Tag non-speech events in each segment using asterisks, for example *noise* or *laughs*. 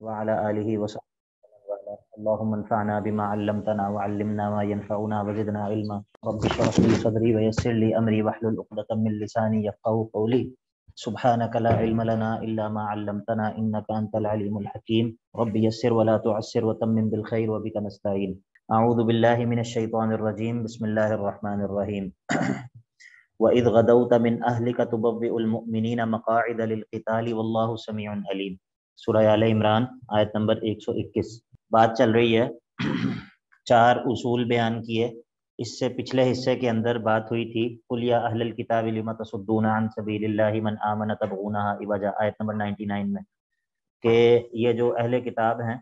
وعلى آله وصحبه اللهم انفعنا بما علمتنا وعلمنا ما ينفعنا وزدنا علما رب اشرح لي صدري ويسر لي أمري واحلل عقدة من لساني يفقه قولي سبحانك لا علم لنا إلا ما علمتنا إنك أنت العليم الحكيم رب يسر ولا تعسر وتمم بالخير وبك نستعين أعوذ بالله من الشيطان الرجيم بسم الله الرحمن الرحيم *clears throat* وإذ غدوت من أهلك تبوئ المؤمنين مقاعد للقتال والله سميع عليم सूरह आल इमरान आयत नंबर 121 बात चल रही है चार उसूल बयान किए इससे पिछले हिस्से के अंदर बात हुई थी कुलिया अहल किताब मन आमन तबगूना इवाजा आयत नंबर 99 में कि ये जो अहल किताब हैं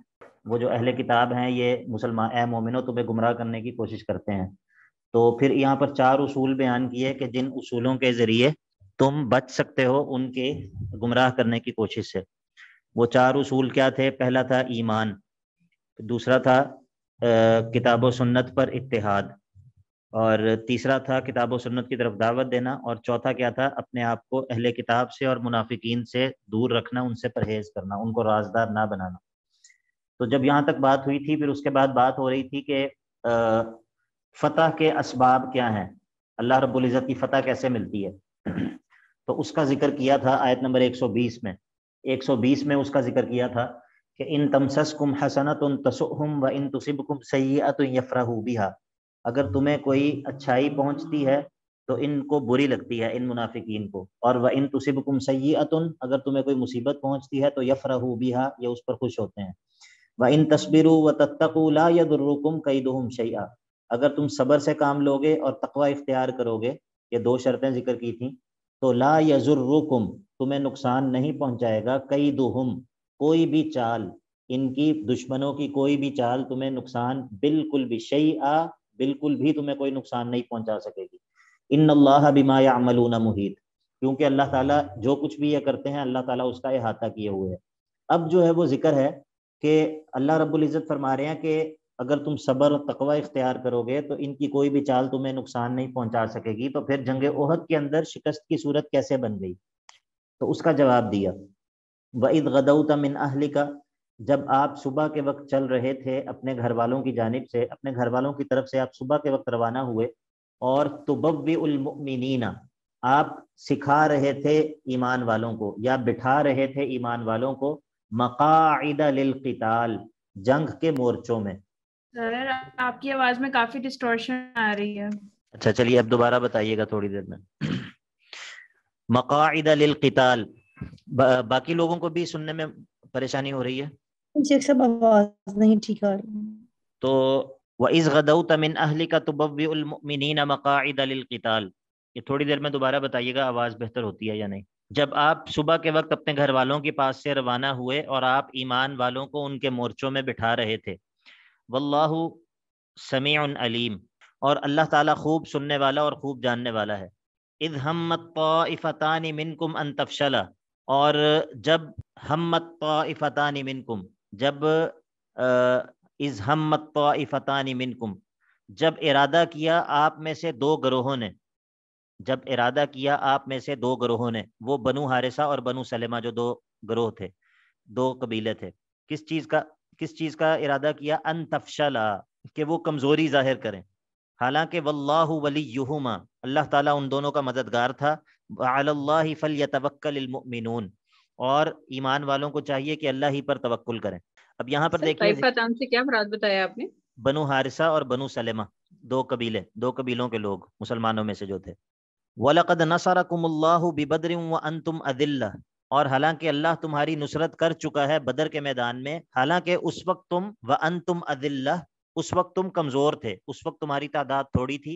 वो जो अहल किताब हैं ये मुसलमान ए मोमिनो तुम्हें गुमराह करने की कोशिश करते हैं तो फिर यहाँ पर चार उसूल बयान किए कि जिन उसूलों के ज़रिए तुम बच सकते हो उनके गुमराह करने की कोशिश से वो चार उसूल क्या थे पहला था ईमान दूसरा था किताब व सुन्नत पर इतिहाद और तीसरा था किताब व सुन्नत की तरफ दावत देना और चौथा क्या था अपने आप को अहले किताब से और मुनाफिकीन से दूर रखना उनसे परहेज करना उनको राजदार ना बनाना तो जब यहाँ तक बात हुई थी फिर उसके बाद बात हो रही थी कि फतह के इसबाब क्या हैं अल्लाह रब्बुल इज़्ज़त की फतह कैसे मिलती है *clears throat* तो उसका जिक्र किया था आयत नंबर 120 में 120 में उसका जिक्र किया था कि इन तमसस्कुम हसनत तसुहम व इन तुसिबकुम सैयत यफराहू बिहा अगर तुम्हें कोई अच्छाई पहुंचती है तो इनको बुरी लगती है इन मुनाफिकीन को और वह इन कुम सैयत अगर तुम्हें कोई मुसीबत पहुंचती है तो यफरहू बिहा ये उस पर खुश होते हैं व इन तस्बिरु व तत्तकू ला दो कैदुहुम शैया अगर तुम सब्र से काम लोगे और तकवा इख्तियार करोगे ये दो शर्तें जिक्र की थी तो ला यजुर्रुकुम तुम्हें नुकसान नहीं पहुंचाएगा कई दुहम कोई भी चाल इनकी दुश्मनों की कोई भी चाल तुम्हें नुकसान बिल्कुल भी सही आ बिल्कुल भी तुम्हें कोई नुकसान नहीं पहुंचा सकेगी इन अल्लाह बिमा यामलूना मुहित क्योंकि अल्लाह ताला जो कुछ भी ये करते हैं अल्लाह ताला उसका अहाता किए हुए है अब जो है वो जिक्र है कि अल्लाह रब्बुल इज़्ज़त फरमा रहे हैं कि अगर तुम सब्र और तकवा इख्तियार करोगे तो इनकी कोई भी चाल तुम्हें नुकसान नहीं पहुंचा सकेगी तो फिर जंग ओहद के अंदर शिकस्त की सूरत कैसे बन गई तो उसका जवाब दिया वईद गदौता मिन अहली का जब आप सुबह के वक्त चल रहे थे अपने घर वालों की जानब से अपने घर वालों की तरफ से आप सुबह के वक्त रवाना हुए और तुबवीना आप सिखा रहे थे ईमान वालों को या बिठा रहे थे ईमान वालों को मकाइदा लिलकिताल जंग के मोर्चों में सर आपकी आवाज में काफी डिस्टोर्शन आ रही है अच्छा चलिए अब दोबारा बताइएगा थोड़ी देर में मकाद लिलकताल बाकी लोगों को भी सुनने में परेशानी हो रही है नहीं ठीक आ तो वह इस गदौत मिन अहलिका तुबव्विलमुमिनीन मकाद लिलकताल ये थोड़ी देर में दोबारा बताइएगा आवाज बेहतर होती है या नहीं जब आप सुबह के वक्त अपने घर वालों के पास से रवाना हुए और आप ईमान वालों को उनके मोर्चों में बिठा रहे थे वल्लाह समी अलीम और अल्लाह ताला खूब सुनने वाला और खूब जानने वाला है इज़ हमत फ़तानी मिनकुम अन और जब हमत फ़तानी मिनकुम जब इज हमत फ़तानी मिनकुम जब इरादा किया आप में से दो ग्रोहों ने जब इरादा किया आप में से दो ग्रोहों ने वो बनु हारिसा और बनु सलेमा जो दो ग्रोह थे दो कबीले थे किस चीज़ का किस चीज़ का इरादा किया अन तफशला कि वो कमज़ोरी जाहिर करें हालांकि वल्लाहु वली युहुमा अल्लाह ताला उन दोनों का मददगार था अल्लाह फल या यतवक्लमिनून और ईमान वालों को चाहिए कि अल्लाह ही पर तवक्ल करें अब यहाँ पर देखिए क्या बताया आपने बनु हारिसा और बनु सलेमा दो कबीले दो कबीलों के लोग मुसलमानों में से जो थे वलकद नसरकुमल्लाहु बिबद्र व अंतुम अदिल्ला और हालांकि अल्लाह तुम्हारी नुसरत कर चुका है बदर के मैदान में हालांकि उस वक्त तुम व अंतुम तुम अदिल्ला उस वक्त तुम कमजोर थे उस वक्त तुम्हारी तादाद थोड़ी थी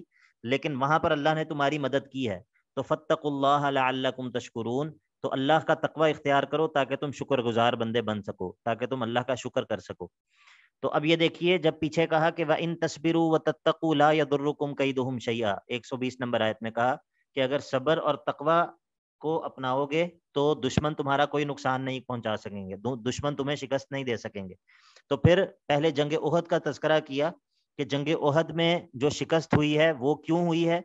लेकिन वहां पर अल्लाह ने तुम्हारी मदद की है तो फ़तकुल्लाकुम तशकरून तो अल्लाह का तकवा इख्तियार करो ताकि तुम शुक्रगुजार बंदे बन सको ताकि तुम अल्लाह का शुक्र कर सको तो अब ये देखिए जब पीछे कहा कि वह इन तस्बिर व तत्कुल्ला या दुर्रकुम कई दुहम शैया एक सौ बीस नंबर आयत में कहा कि अगर सब्र और तकवा को अपनाओगे तो दुश्मन तुम्हारा कोई नुकसान नहीं पहुंचा सकेंगे दुश्मन तुम्हें शिकस्त नहीं दे सकेंगे तो फिर पहले जंग ओहद का तस्करा किया कि जंग ओहद में जो शिकस्त हुई है वो क्यों हुई है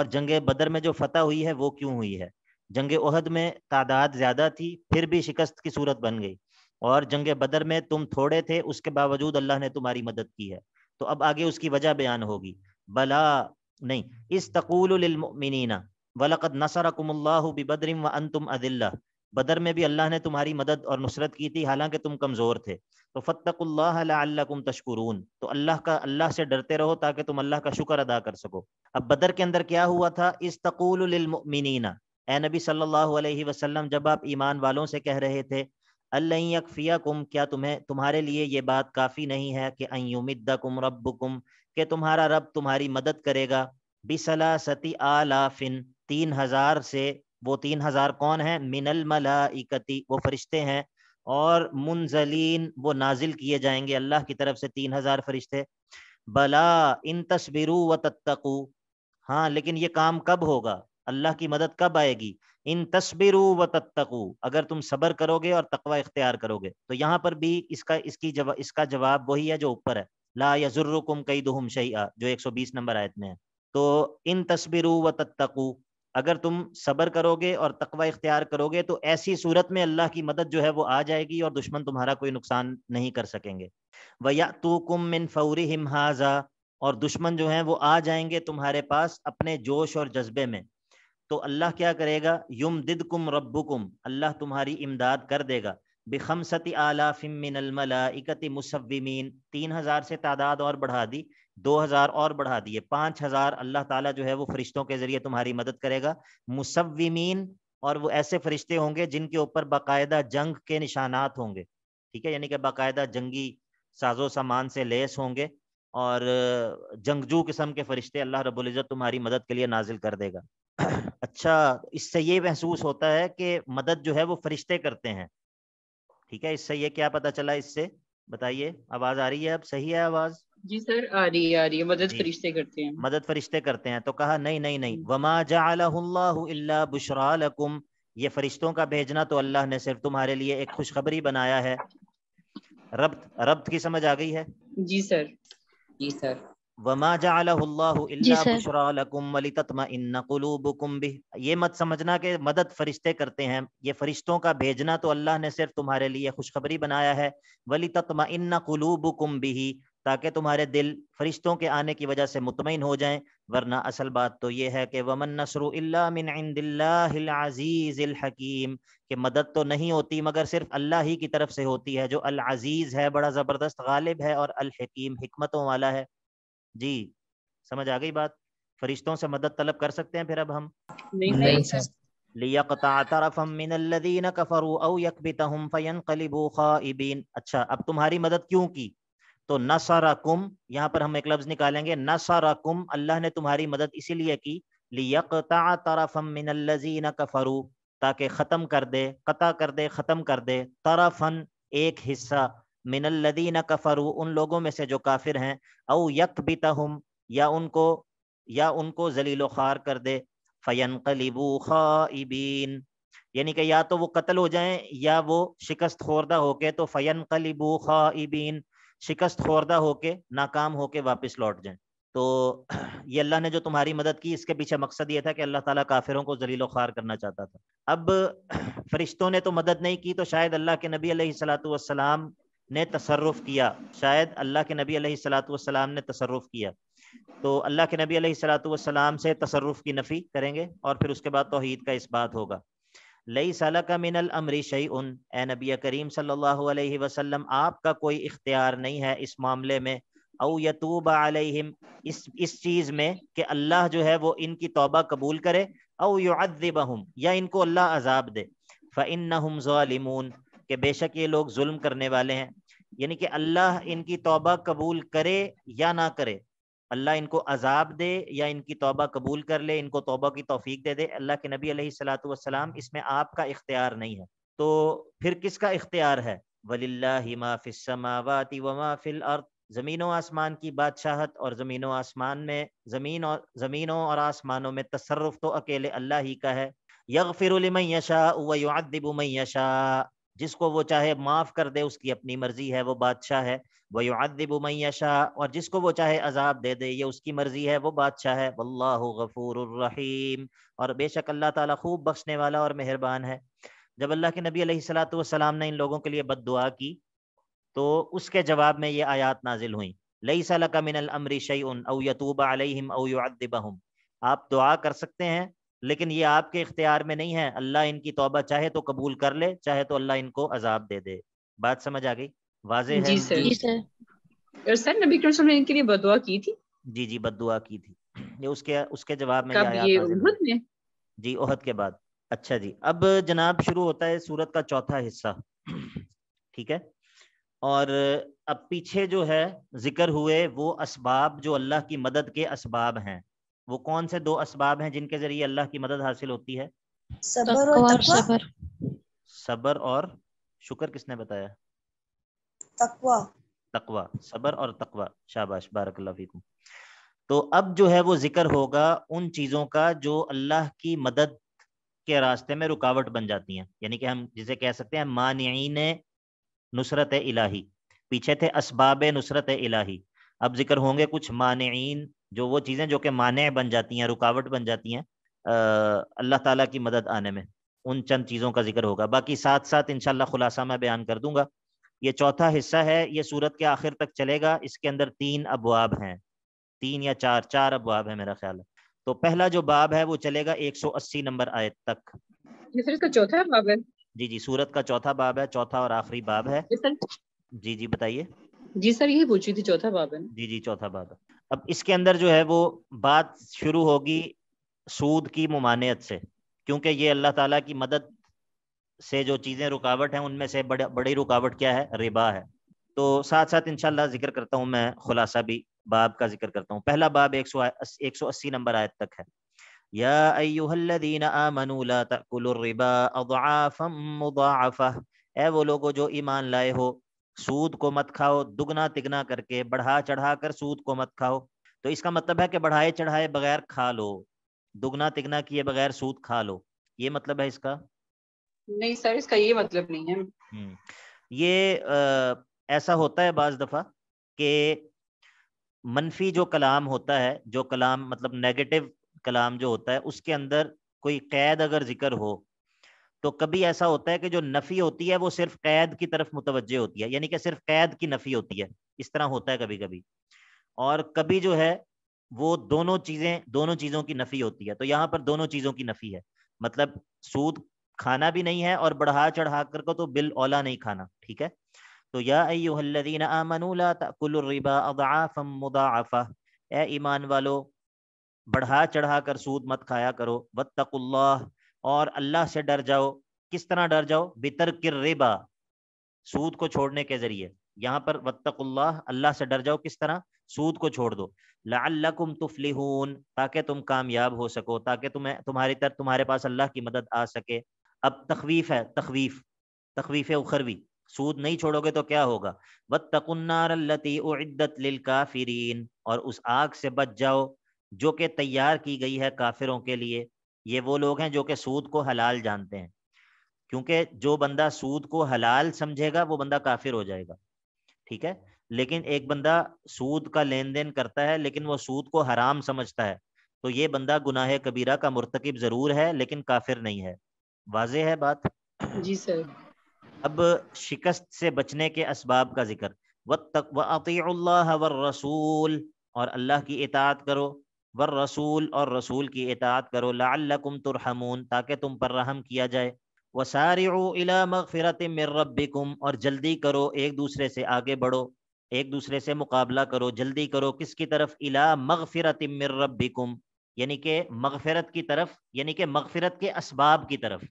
और जंग बदर में जो फतेह हुई है वो क्यों हुई है जंग ओहद में तादाद ज्यादा थी फिर भी शिकस्त की सूरत बन गई और जंग बदर में तुम थोड़े थे उसके बावजूद अल्लाह ने तुम्हारी मदद की है तो अब आगे उसकी वजह बयान होगी बला नहीं इस तकूलमिनना वलकद बिबद्रिम व अन तुम अदिल्ला बदर में भी अल्लाह ने तुम्हारी मदद और नुसरत की थी हालांकि तुम कमज़ोर थे तो फ़तकुल्लाकुम तशकुरून तो अल्लाह का अल्लाह से डरते रहो ताकि तुम अल्लाह का शुक्र अदा कर सको अब बदर के अंदर क्या हुआ था इस तकूलमिनना ए नबी सल्लल्लाहु अलैहि वसल्लम जब आप ईमान वालों से कह रहे थे अल्लाफ़ियाकुम क्या तुम्हें तुम्हारे लिए ये बात काफ़ी नहीं है कि अयुमिद्दकुम रब्बुकुम के तुम्हारा रब तुम्हारी मदद करेगा बिसला सती आलाफिन तीन हजार से वो तीन हजार कौन है मिनल मलाइकती वो फरिश्ते हैं और मुंजलीन वो नाजिल किए जाएंगे अल्लाह की तरफ से तीन हजार फरिश्ते बला इन तस्बिरु व तत्तकू हाँ लेकिन ये काम कब होगा अल्लाह की मदद कब आएगी इन तस्बिरु व तत्तकू अगर तुम सब्र करोगे और तकवा इख्तियार करोगे तो यहाँ पर भी इसका इसकी जवा, इसका जवाब वही है जो ऊपर है ला यजुर्रुकुम कई दुहम शही जो 120 नंबर आयत में है तो इन तस्बिरु व तत्तकू अगर तुम सब्र करोगे और तकवा इख्तियार करोगे तो ऐसी सूरत में अल्लाह की मदद जो है वो आ जाएगी और दुश्मन तुम्हारा कोई नुकसान नहीं कर सकेंगे वया तो कुम मिन फौरी हाजा और दुश्मन जो है वो आ जाएंगे तुम्हारे पास अपने जोश और जज्बे में तो अल्लाह क्या करेगा युम दिद कुम रबुकुम अल्लाह तुम्हारी इमदाद कर देगा आला फिमिन मुसविमीन तीन हज़ार से तादाद और बढ़ा दी दो हजार और बढ़ा दिए पांच हजार अल्लाह ताला जो है वो फरिश्तों के जरिए तुम्हारी मदद करेगा मुसविमीन और वो ऐसे फरिश्ते होंगे जिनके ऊपर बाकायदा जंग के निशानात होंगे ठीक है यानी कि बाकायदा जंगी साजो सामान से लेस होंगे और जंगजू किस्म के फरिश्ते अल्लाह रबुल्ज़त तुम्हारी मदद के लिए नाजिल कर देगा *clears throat* अच्छा इससे ये महसूस होता है कि मदद जो है वो फरिश्ते करते हैं ठीक है इससे ये क्या पता चला इससे बताइए आवाज आ रही है अब सही है आवाज जी सर आ रही है आ रही है मदद फरिश्ते करते हैं मदद फरिश्ते करते हैं तो कहा नहीं नहीं नहीं वमा जा बुशरा लकुम ये फरिश्तों का भेजना तो अल्लाह ने सिर्फ तुम्हारे लिए एक खुशखबरी बनाया है रब्त रब्त की समझ आ गई है जी सर जी सर वमा जाकुम ये मत समझना कि मदद फरिश्ते करते हैं ये फरिश्तों का भेजना तो अल्लाह ने सिर्फ तुम्हारे लिए खुशखबरी बनाया है वली तत्मा इन्ना कुलूबुकुम भी ताकि तुम्हारे दिल फरिश्तों के आने की वजह से मुतमिन हो जाएं वरना असल बात तो ये है कि वमन नसरु मिन हकीम कि मदद तो नहीं होती मगर सिर्फ अल्लाह ही की तरफ से होती है जो अल अजीज़ है बड़ा ज़बरदस्त गालिब है और अल हकीम हमतों वाला है जी समझ आ गई बात फरिश्तों से मदद तलब कर सकते हैं फिर अब हम नहीं सर अच्छा अब तुम्हारी मदद क्यों की तो कुम यहाँ पर हम एक लफ्ज निकालेंगे कुम अल्लाह ने तुम्हारी मदद इसीलिए की लियकता तरफम मिनल्लजीन कफरू ताकि ख़त्म कर दे कता कर दे ख़त्म कर दे तरफन एक हिस्सा मिनल्लदीन कफ़रु उन लोगों में से जो काफिर हैं औ हम या उनको या उनको जलीलो खार कर दे फ़यन कलीबू खाइबीन यानी कि या तो वो कत्ल हो जाएं या वो शिकस्त खोरदा होके तो फ़यन कलीबू खाइबीन शिकस्त खोरदा होके नाकाम होके वापस लौट जाएं तो *clears throat* ये अल्लाह ने जो तुम्हारी मदद की इसके पीछे मकसद ये था कि अल्लाह ताला काफिरों को जलीलो खार करना चाहता था अब *clears throat* फरिश्तों ने तो मदद नहीं की तो शायद अल्लाह के नबी सलाम ने तसरफ़ किया शायद अल्लाह के नबी सलाम ने तसरफ़ किया तो अल्लाह के नबी सलाम से तसरफ़ की नफ़ी करेंगे और फिर उसके बाद तोहद का इस बात होगा लई साल का मिनल अमरी शई उन ए नबी करीम सल्लल्लाहु अलैहि वसल्लम आपका कोई इख्तियार नहीं है इस मामले में औ यतूब अलैहिम इस इस चीज़ में कि अल्लाह जो है वो इनकी तौबा कबूल करे औ युद्दिबहम या इनको अल्लाह अजाब दे फ़ इन कि बेशक ये लोग जुल्म करने वाले हैं यानी कि अल्लाह इनकी तौबा कबूल करे या ना करे अल्लाह इनको अजाब दे या इनकी तौबा कबूल कर ले इनको तौबा की तोफ़ीक दे दे अल्लाह के नबी सलाम इसमें आपका इख्तियार नहीं है तो फिर किसका इख्तियार है वलिल्लामाफ़िसमावाति वमाफ़िल अर्द ज़मीनों आसमान की बादशाहत और व आसमान में ज़मीन और ज़मीनों और आसमानों में तसरफ़ तो अकेले अल्लाह ही का है यगफ़िर यशा वदिब यशा जिसको वो चाहे माफ़ कर दे उसकी अपनी मर्जी है वो बादशाह है वयुद्दिब मैशाह और जिसको वो चाहे अजाब दे दे ये उसकी मर्जी है वो बादशाह है गफूर रहीम और बेशक अल्लाह ताला खूब बख्शने वाला और मेहरबान है जब अल्लाह के नबी सलाम ने इन लोगों के लिए बद की तो उसके जवाब में ये आयात नाजिल हुई लई सला का मिनल अमरी शई उन अवतूबा अलहम अवयुद्दिबहम आप दुआ कर सकते हैं लेकिन ये आपके इख्तियार में नहीं है अल्लाह इनकी तोबा चाहे तो कबूल कर ले चाहे तो अल्लाह इनको अजाब दे दे बात समझ आ गई वाजे जी है सर, जी सर नबी करीम ने इनके लिए बदुआ की थी जी जी बदुआ की थी ये उसके उसके जवाब में कब ये जी ओहद के बाद अच्छा जी अब जनाब शुरू होता है सूरत का चौथा हिस्सा ठीक है और अब पीछे जो है जिक्र हुए वो असबाब जो अल्लाह की मदद के असबाब हैं वो कौन से दो असबाब हैं जिनके जरिए अल्लाह की मदद हासिल होती है सबर तो और सबर सबर और शुक्र किसने बताया तकवा तकवा सबर और तकवा शाबाश बारक तो अब जो है वो जिक्र होगा उन चीज़ों का जो अल्लाह की मदद के रास्ते में रुकावट बन जाती हैं यानी कि हम जिसे कह सकते हैं मान नुसरत इलाही पीछे थे असबाब नुसरत इलाही अब जिक्र होंगे कुछ मान जो वो चीज़ें जो कि माने बन जाती हैं रुकावट बन जाती हैं अल्लाह ताला की मदद आने में उन चंद चीज़ों का जिक्र होगा बाकी साथ साथ इनशाला खुलासा मैं बयान कर दूंगा ये चौथा हिस्सा है ये सूरत के आखिर तक चलेगा इसके अंदर तीन अबवाब हैं तीन या चार चार अबवाब है मेरा ख्याल है तो पहला जो बाब है वो चलेगा 180 नंबर आयत तक चौथा बाब है जी जी सूरत का चौथा बाब है चौथा और आखिरी बाब है जी जी बताइए जी सर यही पूछी थी चौथा बाब है जी जी चौथा बाब है अब इसके अंदर जो है वो बात शुरू होगी सूद की ममानियत से क्योंकि ये अल्लाह ताला की मदद से जो चीज़ें रुकावट हैं उनमें से बड़ी बड़ी रुकावट क्या है रिबा है तो साथ साथ इनशाला जिक्र करता हूँ मैं खुलासा भी बाब का जिक्र करता हूँ पहला बाब एक सौ एक सौ अस्सी नंबर आयत तक है या वो लोगो जो ईमान लाए हो सूद को मत खाओ दुगना तिगना करके बढ़ा चढ़ा कर सूद को मत खाओ तो इसका मतलब है कि बढ़ाए चढ़ाए बगैर खा लो दुगना तिगना किए बगैर सूद खा लो ये मतलब है इसका नहीं सर इसका ये मतलब नहीं है हम्म, ये आ, ऐसा होता है बाज दफा कि मनफी जो कलाम होता है जो कलाम मतलब नेगेटिव कलाम जो होता है उसके अंदर कोई कैद अगर जिक्र हो तो कभी ऐसा होता है कि जो नफी होती है वो सिर्फ कैद की तरफ मुतवजह होती है यानी कि सिर्फ कैद की नफी होती है इस तरह होता है कभी कभी और कभी जो है वो दोनों चीजें दोनों चीजों की नफी होती है तो यहाँ पर दोनों चीजों की नफी है मतलब सूद खाना भी नहीं है और बढ़ा चढ़ा कर को तो बिल औला नहीं खाना ठीक है तो याबा ए ईमान वालो बढ़ा चढ़ा कर सूद मत खाया करो वत्तकुल्लाह और अल्लाह से डर जाओ किस तरह डर जाओ बितर किर रेबा सूद को छोड़ने के जरिए यहाँ पर वत्तकुल्लाह अल्लाह से डर जाओ किस तरह सूद को छोड़ दो लाकुम तुफलीहून ताकि तुम कामयाब हो सको ताकि तुम्हें तुम्हारी तरफ तुम्हारे पास अल्लाह की मदद आ सके अब तखवीफ है तखवीफ तखवीफ उखरवी सूद नहीं छोड़ोगे तो क्या होगा वत्तकुन्नारती लिल काफिरीन और उस आग से बच जाओ जो कि तैयार की गई है काफिरों के लिए ये वो लोग हैं जो कि सूद को हलाल जानते हैं क्योंकि जो बंदा सूद को हलाल समझेगा वो बंदा काफिर हो जाएगा ठीक है लेकिन एक बंदा सूद का लेन देन करता है लेकिन वो सूद को हराम समझता है तो ये बंदा गुनाह कबीरा का मुरतकब जरूर है लेकिन काफिर नहीं है वाज है बात जी सर अब शिकस्त से बचने के इसबाब का जिक्र वत तक व और अल्लाह की इतात करो वर रसूल और रसूल की इतात करो लाकुम तुरहमून ताकि तुम पर रहम किया जाए वसारिला मगफिरत मरबिकुम और जल्दी करो एक दूसरे से आगे बढ़ो एक दूसरे से मुकाबला करो जल्दी करो किसकी तरफ इला मगफिरत मरबिकुम यानी कि मगफिरत की तरफ यानी कि मगफिरत के इसबाब की तरफ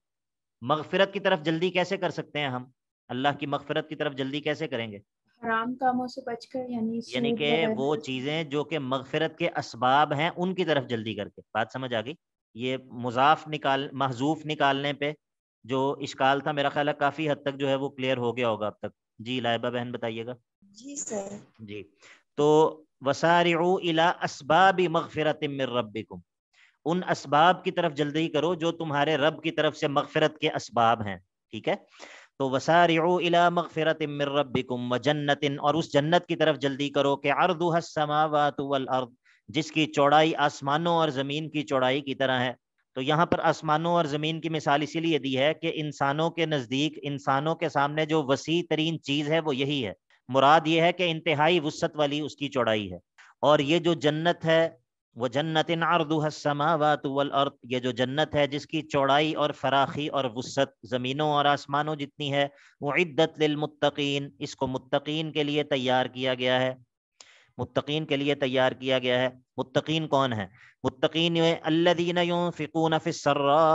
मगफिरत की तरफ जल्दी कैसे कर सकते हैं हम अल्लाह की मगफिरत की तरफ जल्दी कैसे करेंगे हराम कामों से बचकर यानी यानी के वो चीजें जो कि मगफिरत के असबाब हैं उनकी तरफ जल्दी करके बात समझ आ गई ये मुजाफ निकाल महजूफ निकालने पे जो इश्काल था मेरा ख्याल है काफी हद तक जो है वो क्लियर हो गया होगा अब तक जी लाइबा बहन बताइएगा जी सर जी तो वसारि इला असबाब मगफिरत रबिकुम उन असबाब की तरफ जल्दी करो जो तुम्हारे रब की तरफ से मगफिरत के असबाब हैं ठीक है तो वसारिला मगफिरत रबिकुम जन्नत और उस जन्नत की तरफ जल्दी करो कि अर्द जिसकी चौड़ाई आसमानों और ज़मीन की चौड़ाई की तरह है तो यहाँ पर आसमानों और ज़मीन की मिसाल इसीलिए दी है कि इंसानों के नज़दीक इंसानों के सामने जो वसी तरीन चीज़ है वो यही है मुराद ये है कि इंतहाई वसत वाली उसकी चौड़ाई है और ये जो जन्नत है वह जन्नतिन इन अर्दुहसमा ये जो जन्नत है जिसकी चौड़ाई और फराखी और वसत ज़मीनों और आसमानों जितनी है वो इद्दत लमतकीन इसको मुतकीन के लिए तैयार किया गया है मुतकीन के लिए तैयार किया गया है मुतकीन कौन है मुतकीन अल्लदीन फ़िकून फिसर्रा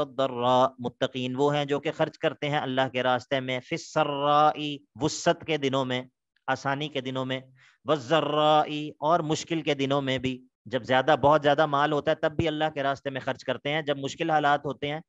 वदर्रा मुतकीन वो हैं जो कि खर्च करते हैं अल्लाह के रास्ते में फिसर्रा वसत के दिनों में आसानी के दिनों में वजर्रा और मुश्किल के दिनों में भी जब ज़्यादा बहुत ज़्यादा माल होता है तब भी अल्लाह के रास्ते में खर्च करते हैं जब मुश्किल हालात होते हैं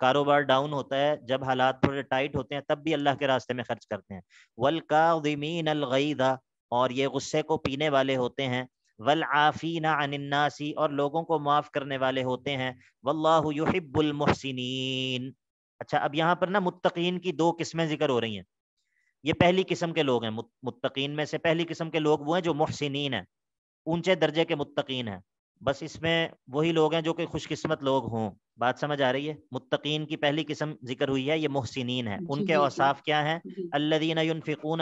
कारोबार डाउन होता है जब हालात थोड़े टाइट होते हैं तब भी अल्लाह के रास्ते में खर्च करते हैं वल कामीन अलगैदा और ये गुस्से को पीने वाले होते हैं वल आफ़ीना अनन्नासी और लोगों को माफ़ करने वाले होते हैं वल्लाबुलमहसिन अच्छा अब यहाँ पर ना मुतकीन की दो किस्में जिक्र हो रही हैं ये पहली किस्म के लोग हैं मुतकीन में से पहली किस्म के लोग वो हैं जो महसिन हैं ऊंचे दर्जे के मुत्तकीन हैं बस इसमें वही लोग हैं जो कि खुशकिस्मत लोग हों बात समझ आ रही है मुत्तकीन की पहली किस्म जिक्र हुई है ये मोहसिन है उनके औसाफ क्या हैं अल्लदीन युनफिकून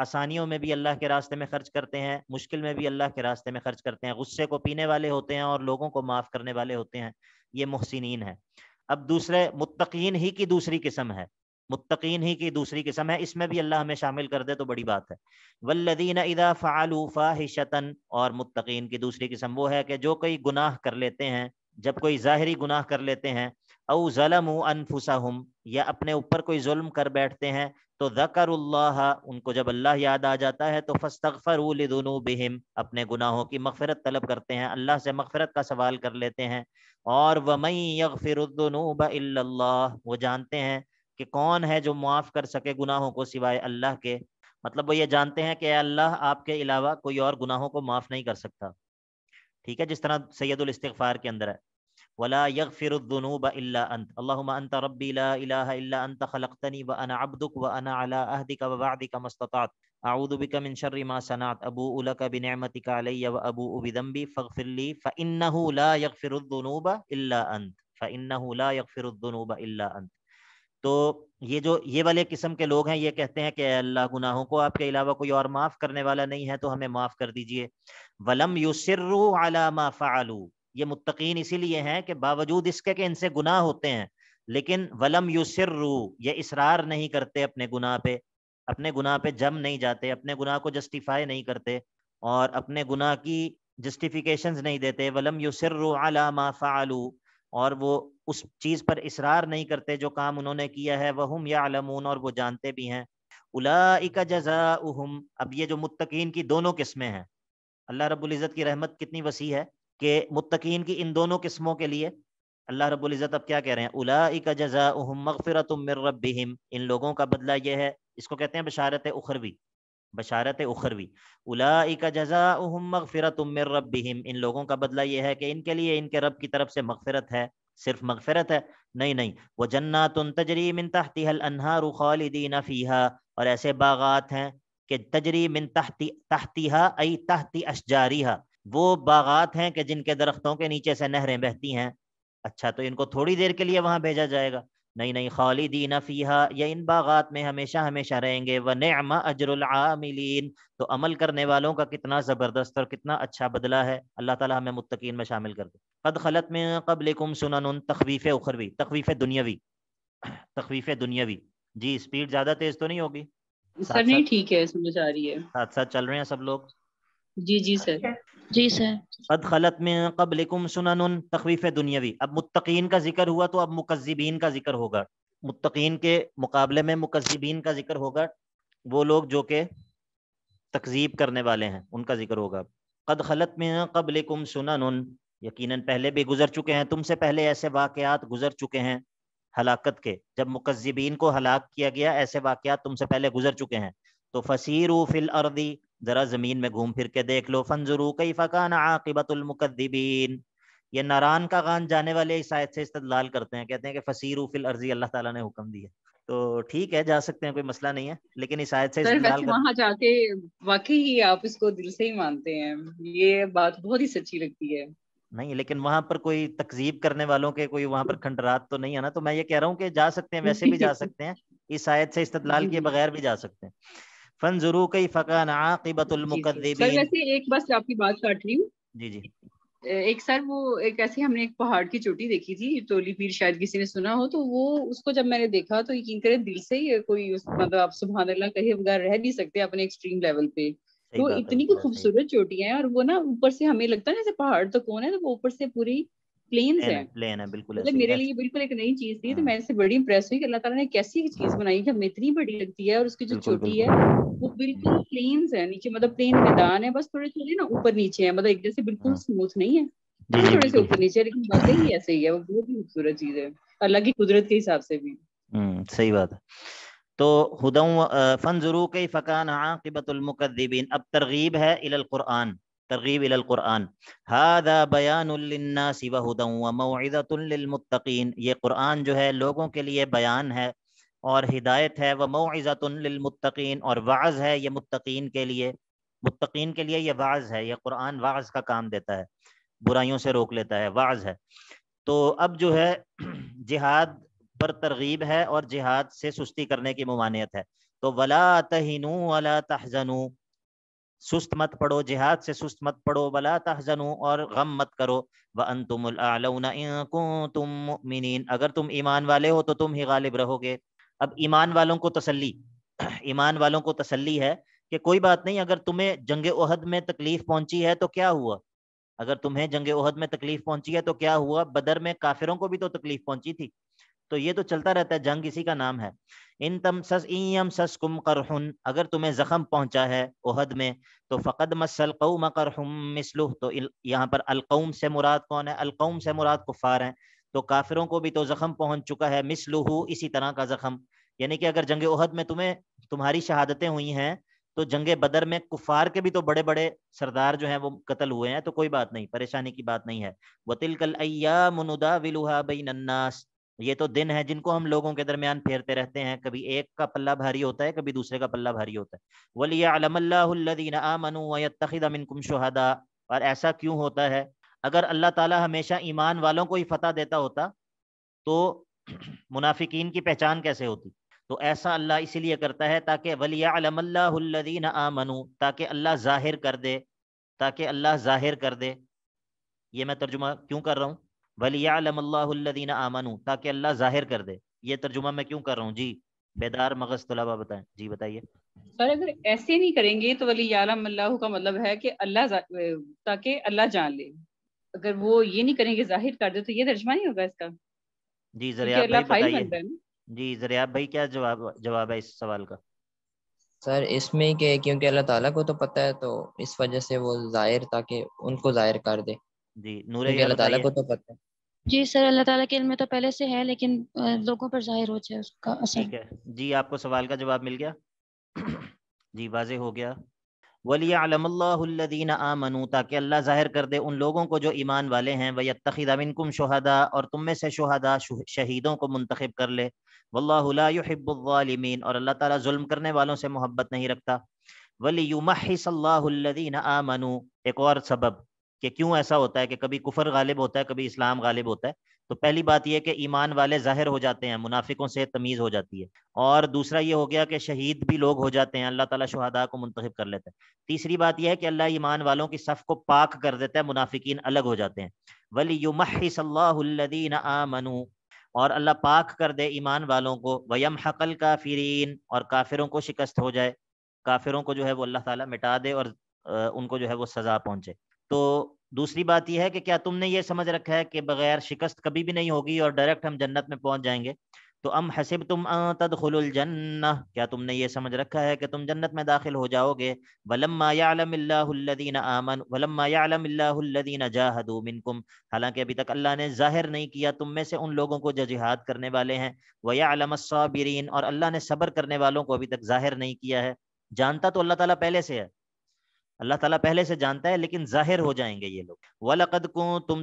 आसानियों में भी अल्लाह के रास्ते में खर्च करते हैं मुश्किल में भी अल्लाह के रास्ते में खर्च करते हैं गुस्से को पीने वाले होते हैं और लोगों को माफ़ करने वाले होते हैं ये मोहसिन है अब दूसरे मुत्तकीन ही की दूसरी किस्म है मुत्तकीन ही की दूसरी किस्म है इसमें भी अल्लाह हमें शामिल कर दे तो बड़ी बात है वल्लदीन इदा फ़ालू फ़ाहिशतन और मुत्तकीन की दूसरी किस्म वो है कि जो कोई गुनाह कर लेते हैं जब कोई ज़ाहरी गुनाह कर लेते हैं औ ज़लम अनफुसहम या अपने ऊपर कोई जुल्म कर बैठते हैं तो ज़करुल्लाह उनको जब अल्लाह याद आ जाता है तो फ़स्तफ़रुलदनू बहम अपने गुनाहों की मगफ़रत तलब करते हैं अल्लाह से मगफ़रत का सवाल कर लेते हैं और वमई यगफ़िरदनूब वो जानते हैं कि कौन है जो माफ़ कर सके गुनाहों को सिवाय अल्लाह के मतलब वो ये जानते हैं कि अल्लाह आपके अलावा कोई और गुनाहों को माफ़ नहीं कर सकता ठीक है जिस तरह सैदुल के अंदर है वला यगफिरुद्दुनूब अंत अल्लाहुम्मा अंत रब्बी व अना अब्दुक व अना अला अहदिक व वअदिक सनात अबू उलक बिनिअमतिक अलैया व अबू बिदंबी फगफिर ली फइन्नहु अंत फइन्नहु ला अंत तो ये जो ये वाले किस्म के लोग हैं ये कहते हैं कि अल्लाह गुनाहों को आपके अलावा कोई और माफ़ करने वाला नहीं है तो हमें माफ़ कर दीजिए वलम युसर्रु अलामा फ़ालू ये मुतकीन इसीलिए हैं कि बावजूद इसके कि इनसे गुनाह होते हैं लेकिन वलम युसर्रु ये इसरार नहीं करते अपने गुनाह पे अपने गुनाह पे जम नहीं जाते अपने गुनाह को जस्टिफाई नहीं करते और अपने गुनाह की जस्टिफिकेशन नहीं देते वलम युसर्रु अला मा फ़ालू और वो उस चीज़ पर इसरार नहीं करते जो काम उन्होंने किया है वह हम या अलमून और वो जानते भी हैं उलाइका जजा उहम अब ये जो मुतकीन की दोनों किस्में हैं अल्लाह इज़्ज़त की रहमत कितनी वसी है कि मुतकीन की इन दोनों किस्मों के लिए अल्लाह इज़्ज़त अब क्या कह रहे हैं उलाइका जजा उहम मगफ़रत मिर रब्बिहिम इन लोगों का बदला यह है इसको कहते हैं बशारत उखरवी बशारत उखरवी का जजा मगफ़िरत उमर रबिम इन लोगों का बदला यह है कि इनके लिए इनके रब की तरफ से मगफ़रत है सिर्फ मगफ़रत है नहीं नहीं वह तुम तजरी मिन तहती अनहार खालिदीन फ़ीहा और ऐसे बागात हैं कि तजरी मिन तहती तहतीहा अई तहती अशजारीहा वो बागात हैं कि जिनके दरख्तों के नीचे से नहरें बहती हैं अच्छा तो इनको थोड़ी देर के लिए वहाँ भेजा जाएगा नई नई खालिदी नफ़ीहा या इन बागात में हमेशा हमेशा रहेंगे व नम अजरमिलीन तो अमल करने वालों का कितना ज़बरदस्त और कितना अच्छा बदला है अल्लाह ताला हमें मुतकीन में शामिल कर दे कद खलत में कबलकुम सुनन तखवीफ़ उखरवी तखवीफ़ दुनियावी तखवीफ़ दुनियावी जी स्पीड ज़्यादा तेज़ तो नहीं होगी सर नहीं ठीक है समझ आ रही है साथ साथ चल रहे हैं सब लोग जी जी सर अच्छा। जी सर कद खलत में कबल सुनन दुनियावी अब मुतकीन का जिक्र हुआ तो अब मुकजिबीन का जिक्र होगा मुतकीन के मुकाबले में मुकजबिन का जिक्र होगा वो लोग जो के तकजीब करने वाले हैं उनका जिक्र होगा कद खलत में कुम सुनन यकीनन पहले भी गुजर चुके हैं तुमसे पहले ऐसे वाकयात गुजर चुके हैं हलाकत के जब मुकजिबीन को हलाक किया गया ऐसे वाकयात तुमसे पहले गुजर चुके हैं तो फसीर फिल अर्दी ज़रा ज़मीन में घूम फिर के देख लो फनजरू कई फ़कान आकिबतुलमकदीन ये नारान का गान जाने वाले इस आयत से इस्तलाल करते हैं कहते हैं कि फसीरू फिल अर्जी अल्लाह ताला ने हुक्म दिया तो ठीक है जा सकते हैं कोई मसला नहीं है लेकिन इस आयत से इस्तलाल कर... वहां जाके वाकई ही आप इसको दिल से ही मानते हैं ये बात बहुत ही सच्ची लगती है नहीं लेकिन वहां पर कोई तकजीब करने वालों के कोई वहां पर खंडरात तो नहीं है ना तो मैं ये कह रहा हूँ कि जा सकते हैं वैसे भी जा सकते हैं इस आयत से इस्तलाल *laughs* किए बगैर भी जा सकते हैं फन कई फ़कान आकिबतुलमुकद्दिबीन वैसे एक बस आपकी बात काट रही हूँ जी जी एक सर वो एक ऐसे हमने एक पहाड़ की चोटी देखी थी टोली पीर शायद किसी ने सुना हो तो वो उसको जब मैंने देखा तो यकीन करें दिल से ही कोई मतलब आप सुबह अल्लाह कहे बगैर रह नहीं सकते अपने एक्सट्रीम लेवल पे तो इतनी खूबसूरत चोटियां हैं और वो ना ऊपर से हमें लगता है ना जैसे पहाड़ तो कौन है तो वो ऊपर से पूरी प्लेन है प्लेन है बिल्कुल मतलब मेरे लिए बिल्कुल एक नई चीज थी तो हाँ। मैं इससे बड़ी इंप्रेस हुई कि अल्लाह ताला ने कैसी चीज हाँ। बनाई है हमें इतनी बड़ी लगती है और उसकी जो छोटी है वो बिल्कुल प्लेन्स है नीचे मतलब प्लेन मैदान है बस थोड़े थोड़े ना ऊपर नीचे है मतलब एक जैसे बिल्कुल स्मूथ हाँ। नहीं है थोड़े से ऊपर नीचे लेकिन वाकई ही ऐसे ही है वो बहुत ही खूबसूरत चीज है अल्लाह की कुदरत के हिसाब से भी हम्म, सही बात है तो हुदम फन जरू कई फ़कान आकिबतुलमकदीबिन अब तरगीब है इलल कुरान तरगीब इलकुरान हादा बयानसी वहदमतकीन ये कुरान जो है लोगों के लिए बयान है और हिदायत है व मौज़तमतकीन और वाज है ये मुतकीन के लिए मुतकीन के लिए यह वाज है यह कुरान वाज का काम देता है बुराइयों से रोक लेता है वाज है तो अब जो है जिहाद पर तरगीब है और जिहाद से सुस्ती करने की ममानियत है तो वला तहनु वला तहजनू सुस्त मत पड़ो जिहाद से सुस्त मत पड़ो वला तहजनु और गम मत करो व अन तुमिन अगर तुम ईमान वाले हो तो तुम ही गालिब रहोगे अब ईमान वालों को तसल्ली *clears throat* ईमान वालों को तसल्ली है कि कोई बात नहीं अगर तुम्हें जंग उहद में तकलीफ पहुंची है तो क्या हुआ अगर तुम्हें जंग उहद में तकलीफ पहुंची है तो क्या हुआ बदर में काफिरों को भी तो तकलीफ पहुंची थी तो ये तो चलता रहता है जंग इसी का नाम है इन तम सस इम सस कुम करहुन अगर तुम्हें जख्म पहुंचा है ओहद में तो फ़कद मसल कौम करहुम मिसलुह तो यहाँ पर अलकौम से मुराद कौन है अलकौम से मुराद कुफ़ार हैं तो काफिरों को भी तो जख्म पहुंच चुका है मिसलुहु इसी तरह का जख्म यानी कि अगर जंग ओहद में तुम्हें तुम्हारी शहादतें हुई हैं तो जंग बदर में कुफार के भी तो बड़े बड़े सरदार जो हैं वो कत्ल हुए हैं तो कोई बात नहीं परेशानी की बात नहीं है वतिल कल अय्या मुनुदा विलुहा बई नन्नास ये तो दिन है जिनको हम लोगों के दरमियान फेरते रहते हैं कभी एक का पल्ला भारी होता है कभी दूसरे का पल्ला भारी होता है कुम शहदा और ऐसा क्यों होता है अगर अल्लाह ताला हमेशा ईमान वालों को ही फतह देता होता तो *clears throat* मुनाफिकीन की पहचान कैसे होती तो ऐसा अल्लाह इसीलिए करता है ताकि आ मनु ताकि अल्लाह जाहिर कर दे ताकि अल्लाह जाहिर कर दे ये मैं तर्जुमा क्यों कर रहा हूँ वलियादीन आमनू ताकि अल्लाह जाहिर कर दे ये तर्जुमा मैं क्यों कर रहा हूँ जी बेदार मगज तलाबा बताए जी बताइए सर अगर ऐसे नहीं करेंगे तो वली अल्लाह का मतलब है कि अल्लाह ताकि अल्लाह जान ले अगर वो ये नहीं करेंगे जाहिर कर दे तो ये तर्जमा नहीं होगा इसका जी जरिया जी जरिया भाई क्या जवाब जवाब है इस सवाल का सर इसमें के क्योंकि अल्लाह ताला को तो पता है तो इस वजह से वो जाहिर ताकि उनको जाहिर कर दे जी नूर अल्लाह ताला को तो पता है जी सर अल्लाह ताला के इल्म तो पहले से है लेकिन लोगों पर जाहिर हो जाए उसका असर ठीक है जी आपको सवाल का जवाब मिल गया *clears throat* जी वाजे हो गया वलियादीन आमनू ताकि अल्लाह जाहिर कर दे उन लोगों को जो ईमान वाले हैं वयतखिदामिनकुम शहदा और तुम में से शहदा शहीदों को मुंतखब कर ले वल्लाबालमीन और अल्लाह ताला जुल्म करने वालों से मोहब्बत नहीं रखता वली युमहिसल्लादीन आमनू एक और सबब कि क्यों ऐसा होता है कि कभी कुफर गालिब होता है कभी इस्लाम गालिब होता है तो पहली बात यह कि ईमान वाले ज़ाहिर हो जाते हैं मुनाफिकों से तमीज़ हो जाती है और दूसरा ये हो गया कि शहीद भी लोग हो जाते हैं अल्लाह ताला शुहदा को मुंतखब कर लेते हैं तीसरी बात यह है कि अल्लाह ईमान वालों की सफ़ को पाक कर देता है मुनाफिकीन अलग हो जाते हैं वली युमहदीन मनु और अल्लाह पाक कर दे ईमान वालों को वयम हकल काफिरीन और काफिरों को शिकस्त हो जाए काफिरों को जो है वो अल्लाह ताला मिटा दे और उनको जो है वो सज़ा पहुँचे तो दूसरी बात यह है कि क्या तुमने ये समझ रखा है कि बगैर शिकस्त कभी भी नहीं होगी और डायरेक्ट हम जन्नत में पहुंच जाएंगे तो अम हसिब तुम जन्ना क्या तुमने ये समझ रखा है कि तुम जन्नत में दाखिल हो जाओगे वलम्मायालमीन आमन हालांकि अभी तक अल्लाह ने जाहिर नहीं किया तुम में से उन लोगों को जो जिहाद करने वाले हैं वयालमसाबरीन और अल्लाह ने सब्र करने वालों को अभी तक जाहिर नहीं किया है जानता तो अल्लाह ताला पहले से है अल्लाह ताला पहले से जानता है लेकिन जाहिर हो जाएंगे ये लोग वलकद को तुम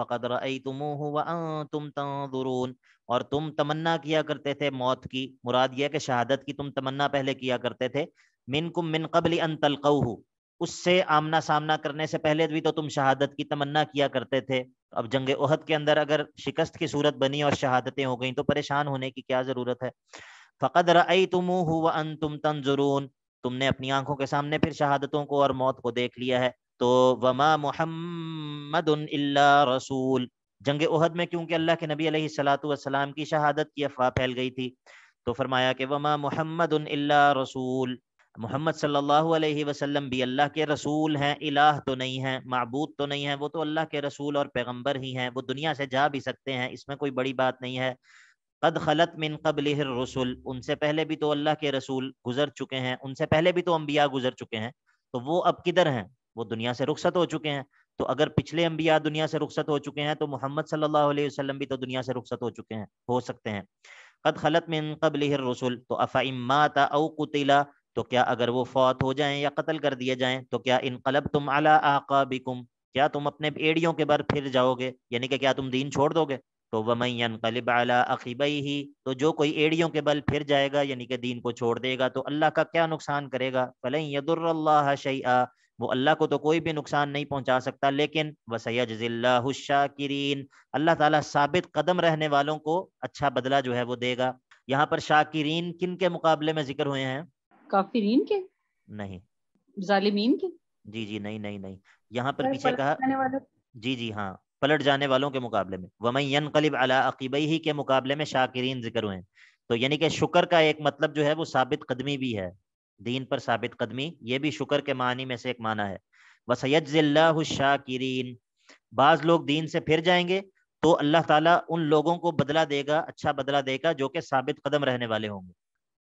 फकद तमन्नाउन और तुम तमन्ना किया करते थे मौत की मुराद यह कि शहादत की तुम तमन्ना पहले किया करते थे मिन कुम मिन कबल अन तलकऊ उससे आमना सामना करने से पहले भी तो तुम शहादत की तमन्ना किया करते थे अब जंग उहद के अंदर अगर शिकस्त की सूरत बनी और शहादतें हो गई तो परेशान होने की क्या ज़रूरत है फ़कद रई तुम हुआ अन तुम तंजुरून तुमने अपनी आंखों के सामने फिर शहादतों को और मौत को देख लिया है तो वमा मोहम्मद रसूल जंग उहद में क्योंकि अल्लाह के नबी सलाम की शहादत की अफवाह फैल गई थी तो फरमाया कि वमा मोहम्मद रसूल मोहम्मद सल्लल्लाहु अलैहि वसल्लम भी अल्लाह के रसूल हैं इलाह तो नहीं हैं मबूद तो नहीं है वो तो अल्लाह के रसूल और पैगंबर ही हैं वो दुनिया से जा भी सकते हैं इसमें कोई बड़ी बात नहीं है कद खलत मिन कबल रसुल उनसे पहले भी तो अल्लाह के रसूल गुजर चुके हैं उनसे पहले भी तो अम्बिया गुजर चुके हैं तो वो अब किधर हैं वो दुनिया से रुखसत हो चुके हैं तो अगर पिछले अम्बिया दुनिया से रुखसत हो चुके हैं तो मोहम्मद सल्लल्लाहु अलैहि वसल्लम भी तो दुनिया से रुखसत हो चुके हैं हो सकते हैं कद खलत मिन कबल रसुल तो अफ़ाइमाता अव कुतिला तो क्या अगर वो फौत हो जाएं या कत्ल कर दिए जाएं तो क्या इनकलब तुम अला आकाबिकुम क्या तुम अपने एड़ियों के बार फिर जाओगे यानी कि क्या तुम दीन छोड़ दोगे तो वमैन कलिब अला अकीबई ही तो जो कोई एड़ियों के बल फिर जाएगा यानी कि दीन को छोड़ देगा तो अल्लाह का क्या नुकसान करेगा फलई यदुर्ल्ला वो अल्लाह को तो कोई भी नुकसान नहीं पहुंचा सकता लेकिन वसैजल्लाशाकिरीन अल्लाह ताला साबित कदम रहने वालों को अच्छा बदला जो है वो देगा यहाँ पर शाकिरीन किन के मुकाबले में जिक्र हुए हैं काफिरीन के नहीं जालिमीन के जी जी नहीं नहीं नहीं यहाँ पर पीछे कहा जी जी हाँ पलट जाने वालों के मुकाबले में वमैन कलिब अला ही के मुकाबले में शाकिरीन जिक्र हुए तो यानी कि शुक्र का एक मतलब जो है वो साबित कदमी भी है दीन पर साबित कदमी ये भी शुक्र के मानी में से एक माना है वसैजल्ला शाकिरीन बाज लोग दीन से फिर जाएंगे तो अल्लाह ताला उन लोगों को बदला देगा अच्छा बदला देगा जो कि साबित कदम रहने वाले होंगे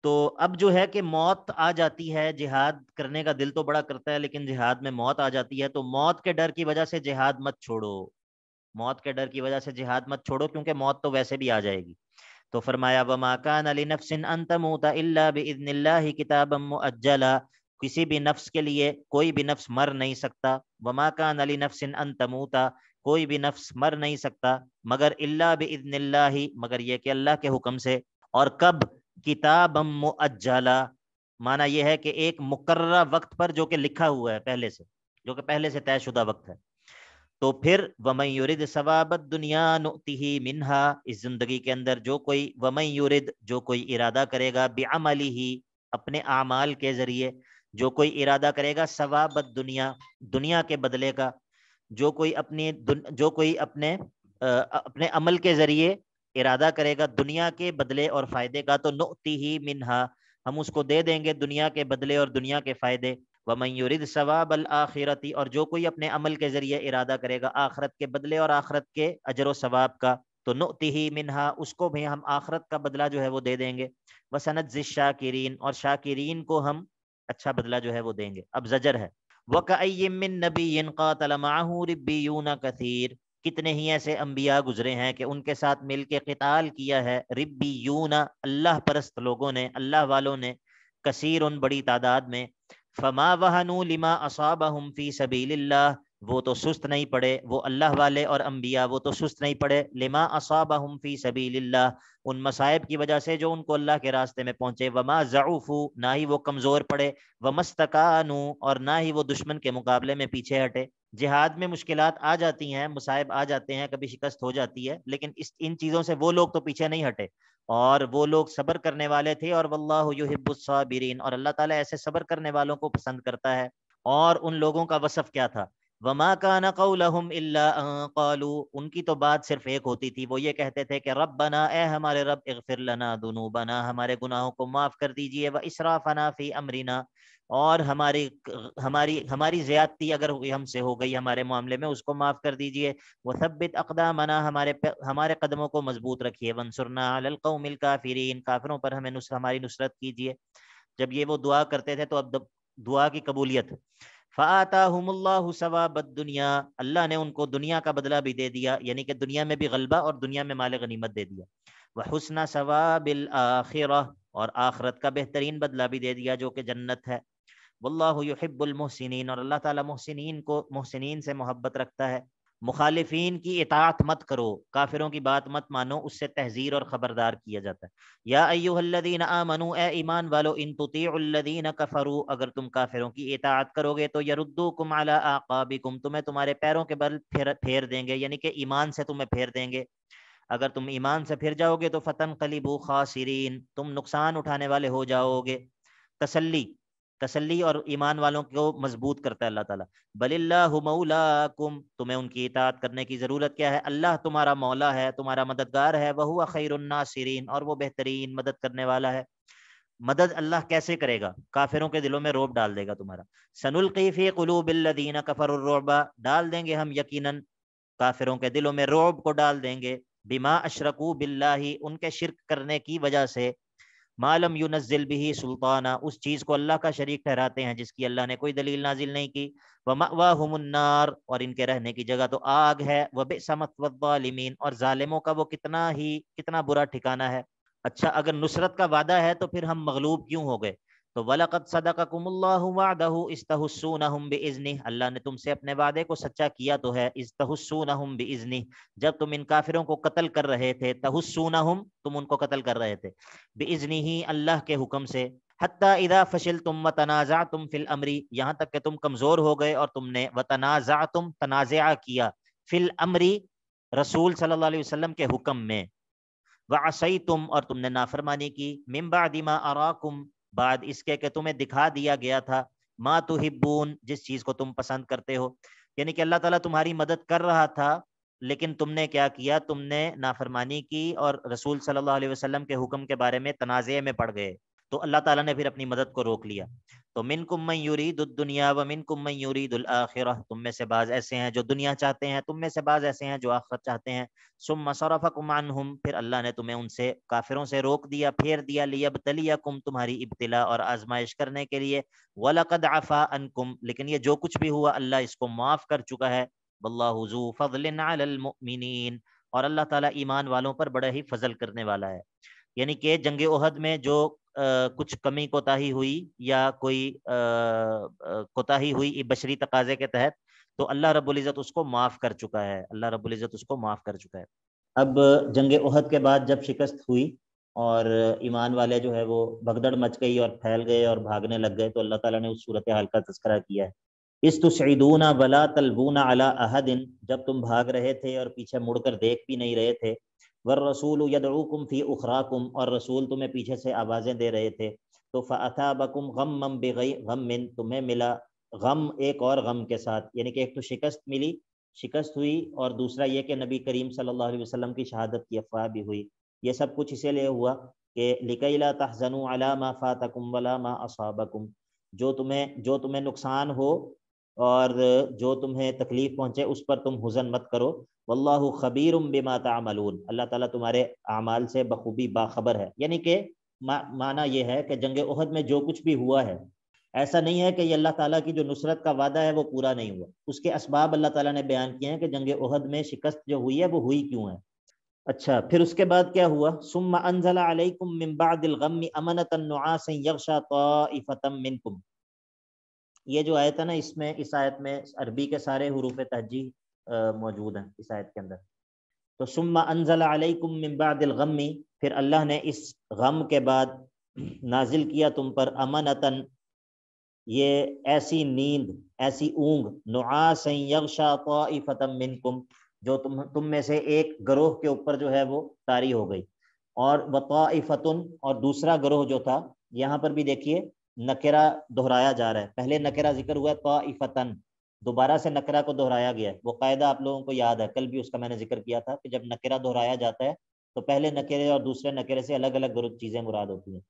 तो अब जो है कि मौत आ जाती है जिहाद करने का दिल तो बड़ा करता है लेकिन जिहाद में मौत आ जाती है तो मौत के डर की वजह से जिहाद मत छोड़ो मौत के डर की वजह से जिहाद मत छोड़ो क्योंकि मौत तो वैसे भी आ जाएगी तो फरमाया अली नफसिन अंतमूता इल्ला किताबम किसी भी नफ्स के लिए कोई भी नफ्स मर नहीं सकता वमाकान अली नफसिन अंतमूता कोई भी नफ्स मर नहीं सकता मगर इल्ला बिइज़्निल्लाह मगर यह कि अल्लाह के हुक्म से और कब किताबम मुअज्जला माना यह है कि एक मुकर्रा वक्त पर जो कि लिखा हुआ है पहले से जो कि पहले से तयशुदा वक्त है तो फिर वमई युरिद सवाबत दुनिया नुति ही मिनहा इस ज़िंदगी के अंदर जो कोई वमई युरिद जो कोई इरादा करेगा बेअमली ही अपने आमाल के ज़रिए जो कोई इरादा करेगा सवाबत दुनिया दुनिया के बदले का जो कोई अपने जो कोई अपने आ, अपने अमल के ज़रिए इरादा करेगा दुनिया के बदले और फ़ायदे का तो नुति ही मिनहा हम उसको दे देंगे दुनिया के बदले और दुनिया के फ़ायदे वमयुरद सवाब आखिरती और जो कोई अपने अमल के ज़रिए इरादा करेगा आखरत के बदले और आखरत के अजर व सवाब का तो नुती ही मिनहा उसको भी हम आखरत का बदला जो है वो दे देंगे व सनत शाकिरीन और शाकिरीन को हम अच्छा बदला जो है वो देंगे अब जजर है वकमिन नबी रब्बीयून कथीर कितने ही ऐसे अम्बिया गुजरे हैं कि उनके साथ मिल के कताल किया है यूना अल्लाह परस्त लोगों ने अल्लाह वालों ने कसीर उन बड़ी तादाद में फमा वहनु लिमा हम फी सबीलिल्लाह वो तो सुस्त नहीं पड़े वो अल्लाह वाले और अम्बिया वो तो सुस्त नहीं पड़े लिमा हम फी सबीलिल्लाह उन मसायब की वजह से जो उनको अल्लाह के रास्ते में पहुंचे वमा ज़ऊफ़ू ना ही वो कमज़ोर पड़े व मस्तकानू और ना ही वो दुश्मन के मुकाबले में पीछे हटे जिहाद में मुश्किल आ जाती हैं मुसाइब आ जाते हैं कभी शिकस्त हो जाती है लेकिन इस इन चीज़ों से वो लोग तो पीछे नहीं हटे और वो लोग सब्र करने वाले थे और वल्लाबिरीन और अल्लाह ताला ऐसे सब्र करने वालों को पसंद करता है और उन लोगों का वसफ़ क्या था वमा का नकालू उनकी तो बात सिर्फ एक होती थी वो ये कहते थे कि रब बना ए हमारे रब इगफिर लना दुनू बना हमारे गुनाहों को माफ़ कर दीजिए व इसरा फ़ी अमरीना और हमारी हमारी हमारी ज्यादती अगर हुई हमसे हो गई हमारे मामले में उसको माफ़ कर दीजिए अकदा मना हमारे हमारे कदमों को मजबूत रखिए वंसुरना अलकौमिल काफिरीन काफिरों पर हमें नुस, हमारी नुसरत कीजिए जब ये वो दुआ करते थे तो अब दुआ की कबूलियत फ़ाता दुनिया अल्लाह ने उनको दुनिया का बदला भी दे दिया यानी कि दुनिया में भी गलबा और दुनिया में माल गनीमत दे दिया वह हसन सवाबिल आखिर और आखरत का बेहतरीन बदला भी दे दिया जो कि जन्नत है वल्लाबुलमोहसिन और अल्लाह ताला मोहसिन को मोहसिन से मोहब्बत रखता है मुखालिफिन की इतात मत करो काफिरों की बात मत मानो उससे तहजीर और ख़बरदार किया जाता है या आ मनु ए ईमान वालो इन तुतीदीन कफरू अगर तुम काफिरों की इतात करोगे तो यरुद्दू कुम अला आकाबी कुम तुम्हें तुम्हारे पैरों के बल फेर फेर देंगे यानी कि ईमान से तुम्हें फेर देंगे अगर तुम ईमान से फिर जाओगे तो फ़तन कलीबू खासरीन तुम नुकसान उठाने वाले हो जाओगे तसली तसल्ली और ईमान वालों को मजबूत करता है अल्लाह ताला बलिल्लाकुम तुम्हें उनकी इतात करने की ज़रूरत क्या है अल्लाह तुम्हारा मौला है तुम्हारा मददगार है वह हुआ खैरनासरीन और वो बेहतरीन मदद करने वाला है मदद अल्लाह कैसे करेगा काफिरों के दिलों में रोब डाल देगा तुम्हारा सनुल कैफ़ी कलूबिल्लिन कफरबा डाल देंगे हम यकीन काफिरों के दिलों में रोब को डाल देंगे बिमा अशरकू बिल्ला उनके शिरक करने की वजह से मालम यूनजिल भी सुल्ताना उस चीज़ को अल्लाह का शरीक ठहराते हैं जिसकी अल्लाह ने कोई दलील नाजिल नहीं की वह हमन्नार और इनके रहने की जगह तो आग है वह बेसमतवालिमीन और ालिमों का वो कितना ही कितना बुरा ठिकाना है अच्छा अगर नुसरत का वादा है तो फिर हम मगलूब क्यों हो गए तो वलकत सदकुमल्लाहम बिजनी अल्लाह ने तुमसे अपने वादे को सच्चा किया तो है इस तहस्सूनहम जब तुम इन काफिरों को कत्ल कर रहे थे तहस्सूनहम तुम उनको कत्ल कर रहे थे बिजनी ही अल्लाह के हुक्म से हती इदा फशिल तुम व तनाज़ा तुम फिल अमरी यहाँ तक के तुम कमज़ोर हो गए और तुमने व तनाज़ा तुम तनाज़ा किया फिल अमरी रसूल सल्लल्लाहु अलैहि के हुक्म में वसई तुम और तुमने नाफरमानी की मिम्बा मिम्बादिमा अराकुम बाद इसके के तुम्हें दिखा दिया गया था माँ तो हिब्बून जिस चीज़ को तुम पसंद करते हो यानी कि अल्लाह ताला तुम्हारी मदद कर रहा था लेकिन तुमने क्या किया तुमने नाफरमानी की और रसूल सल्लल्लाहु अलैहि वसल्लम के हुक्म के बारे में तनाज़े में पड़ गए तो अल्लाह ताला ने फिर अपनी मदद को रोक लिया तो मिन कुम दुनिया व मिन कुम यूरीदुल्आखिर तुम में से बाज ऐसे हैं जो दुनिया चाहते हैं तुम में से बाज ऐसे हैं जो आखिरत चाहते हैं सुम मसरफ़ुमान हम फिर अल्लाह ने तुम्हें उनसे काफिरों से रोक दिया फेर दिया लिया बतलिया कुम तुम्हारी इब्तला और आजमाइश करने के लिए वलकद आफ़ा अन कुम लेकिन ये जो कुछ भी हुआ अल्लाह इसको माफ़ कर चुका है वल्लाजू फ़जलिन और अल्लाह ताला ईमान वालों पर बड़ा ही फजल करने वाला है यानी कि जंग उहद में जो कुछ कमी कोताही हुई या कोई कोताही हुई बशरी तकाजे के तहत तो अल्लाह रबुल्ज़त उसको माफ़ कर चुका है अल्लाह रबुल्ज़त उसको माफ़ कर चुका है अब जंग उहद के बाद जब शिकस्त हुई और ईमान वाले जो है वो भगदड़ मच गई और फैल गए और भागने लग गए तो अल्लाह ताला ने उस सूरत हाल का तस्करा किया है इस तुसैदूना वला तलबूना अला अहदिन जब तुम भाग रहे थे और पीछे मुड़कर देख भी नहीं रहे थे वर रसूल यदूकुम फ़ी उखराकुम और रसूल तुम्हें पीछे से आवाज़ें दे रहे थे तो फ़ता बकुम गम मम बेगई गम मिन तुम्हें मिला गम एक और गम के साथ यानी कि एक तो शिकस्त मिली शिकस्त हुई और दूसरा ये कि नबी करीम सल्लल्लाहु अलैहि वसल्लम की शहादत की अफवाह भी हुई ये सब कुछ इसे लिए हुआ कि लिकैला तहजनु अला मा फ़ातकुम वला मा असाबकुम जो तुम्हें जो तुम्हें नुकसान हो और जो तुम्हें तकलीफ पहुँचे उस पर तुम हुजन मत करो वल्लाहु खबीर बिमा तमलून अल्लाह ताला तुम्हारे अमाल से बखूबी बाखबर है यानी कि मा, माना यह है कि जंग उहद में जो कुछ भी हुआ है ऐसा नहीं है कि ये अल्लाह ताला की जो नुसरत का वादा है वो पूरा नहीं हुआ उसके असबाब अल्लाह ताला ने बयान किए हैं कि जंग उहद में शिकस्त जो हुई है वो हुई क्यों है अच्छा फिर उसके बाद क्या हुआ सुम्मा अनजला अलैकुम मिन बादिल गम्मी अमनतन नुआसन ताइफतम मिनकुम ये जो आयत है ना इसमें इस आयत में अरबी के सारे हरूफ तहजी मौजूद हैं इस आयत के अंदर तो सुम्मा गमी फिर अल्लाह ने इस गम के बाद *clears throat* नाजिल किया तुम पर अमनतन ये ऐसी नींद ऐसी ऊँग कुम जो तुम तुम में से एक ग्रोह के ऊपर जो है वो तारी हो गई और वताफ़तन और दूसरा ग्रोह जो था यहाँ पर भी देखिए नकेरा दोहराया जा रहा है पहले नकेरा जिक्र हुआ तोफ़तन दोबारा से नकरा को दोहराया गया है वो कायदा आप लोगों को याद है कल भी उसका मैंने जिक्र किया था कि जब नकेरा दोहराया जाता है तो पहले नकेरे और दूसरे नकेरे से अलग अलग चीज़ें मुराद होती हैं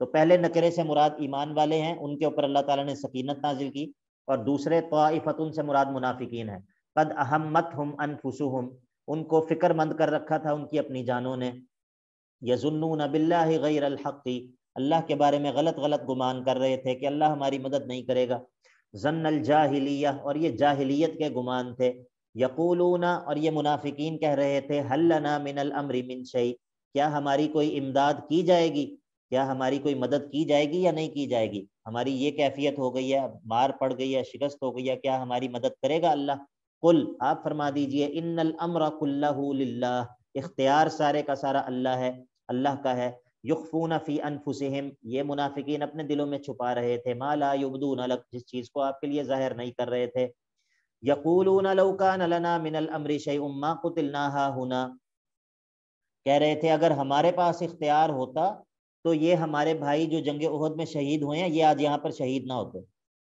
तो पहले नकेरे से मुराद ईमान वाले हैं उनके ऊपर अल्लाह ताला ने सकीनत नाजिल की और दूसरे तोफ़तन से मुराद मुनाफिकीन है पद अहमत हम अनफुसु हम उनको फ़िक्रमंद कर रखा था उनकी अपनी जानों ने यजुन्नून बिल्ला गैर हक़ी अल्लाह के बारे में गलत गलत गुमान कर रहे थे कि अल्लाह हमारी मदद नहीं करेगा जन्नल जाहिलिया और ये जाहिलियत के गुमान थे यकूलूना और ये मुनाफिकीन कह रहे थे हल्लना मिनल अमरी मिन शई क्या हमारी कोई इमदाद की जाएगी क्या हमारी कोई मदद की जाएगी या नहीं की जाएगी हमारी ये कैफियत हो गई है मार पड़ गई है शिकस्त हो गई है क्या हमारी मदद करेगा अल्लाह कुल आप फरमा दीजिए इन अमरा कुल्ला इख्तियार सारे का सारा अल्लाह है अल्लाह का है युफ़ूना फ़ी अनफुसहम ये मुनाफिकीन अपने दिलों में छुपा रहे थे माला युबदून अलग जिस चीज़ को आपके लिए ज़ाहिर नहीं कर रहे थे यकूलून लौकान लना मिनल अमरी शई उम्मा कुतिलना हुना कह रहे थे अगर हमारे पास इख्तियार होता तो ये हमारे भाई जो जंग उहद में शहीद हुए हैं ये आज यहाँ पर शहीद ना होते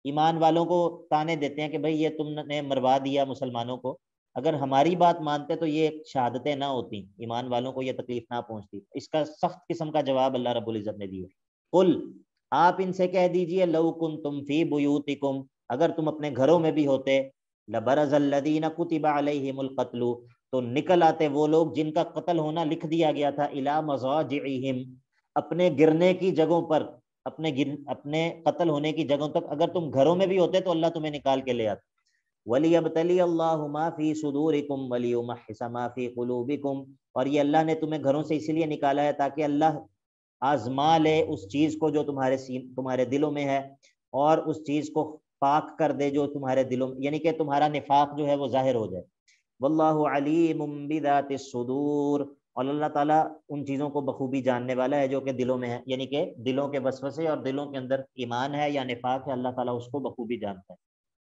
ईमान वालों को ताने देते हैं कि भाई ये तुमने मरवा दिया मुसलमानों को अगर हमारी बात मानते तो ये शहादतें ना होती ईमान वालों को ये तकलीफ ना पहुंचती इसका सख्त किस्म का जवाब अल्लाह रब्बुल इज़्ज़त ने दिया कुल आप इनसे कह दीजिए लव कुन तुम फी बुयूतिकुम अगर तुम अपने घरों में भी होते लबरजल्लदीन कुतिबा अलैहिमुल तो निकल आते वो लोग जिनका कत्ल होना लिख दिया गया था इला मजाजिहिम अपने गिरने की जगहों पर अपने गिर अपने कत्ल होने की जगहों तक अगर तुम घरों में भी होते तो अल्लाह तुम्हें निकाल के ले आता वली और ये अल्लाह ने तुम्हें घरों से इसलिए निकाला है ताकि अल्लाह आजमा ले उस चीज़ को जो तुम्हारे तुम्हारे दिलों में है और उस चीज़ को पाक कर दे जो तुम्हारे दिलों में यानी कि तुम्हारा निफाक जो है वो जाहिर हो जाए वल्लासूर और अल्लाह ताला उन चीज़ों को बखूबी जानने वाला है जो कि दिलों में है यानी कि दिलों के वसवसे और दिलों के अंदर ईमान है या निफाक है अल्लाह ताला उसको बखूबी जानता है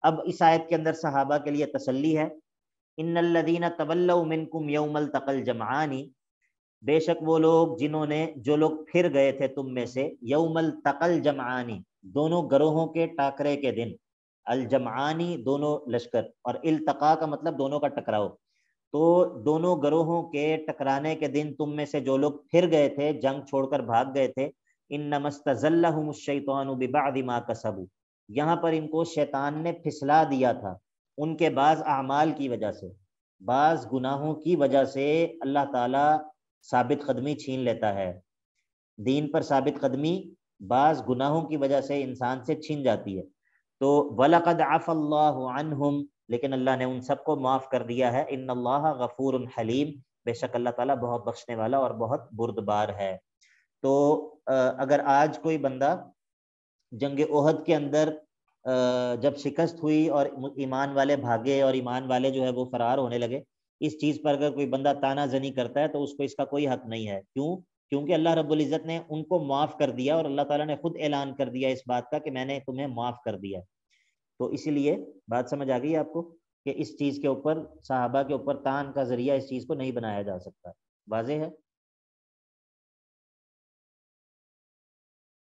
अब इस आयत के अंदर सहाबा के लिए तसल्ली है तबल तवल्लमिनकुम यौमल तकल जमानी बेशक वो लोग जिन्होंने जो लोग फिर गए थे तुम में से यौमल तकल जमानी दोनों गरोहों के टाकरे के दिन अलजमानी दोनों लश्कर और इल्तका का मतलब दोनों का टकराव तो दोनों गरोहों के टकराने के दिन तुम में से जो लोग फिर गए थे जंग छोड़कर भाग गए थे इन नमस्तजल्लाशैतान बिबादिमा सबू यहाँ पर इनको शैतान ने फिसला दिया था उनके बाज अमाल की वजह से बाज गुनाहों की वजह से अल्लाह ताला साबित कदमी छीन लेता है दीन पर साबित कदमी बाज गुनाहों की वजह से इंसान से छीन जाती है तो वलकद आफ़ल्लाम लेकिन अल्लाह ने उन सबको माफ़ कर दिया है इन अल्लाह गफूर हलीम बेशक अल्लाह ताला बहुत बख्शने वाला और बहुत बुरदबार है तो अगर आज कोई बंदा जंग ओहद के अंदर जब शिकस्त हुई और ईमान वाले भागे और ईमान वाले जो है वो फरार होने लगे इस चीज़ पर अगर कोई बंदा ताना जनी करता है तो उसको इसका कोई हक नहीं है क्यों क्योंकि अल्लाह रब्बुल इज़्ज़त ने उनको माफ़ कर दिया और अल्लाह ताला ने खुद ऐलान कर दिया इस बात का कि मैंने तुम्हें माफ़ कर दिया तो इसीलिए बात समझ आ गई आपको कि इस चीज़ के ऊपर साहबा के ऊपर तान का जरिया इस चीज़ को नहीं बनाया जा सकता वाजह है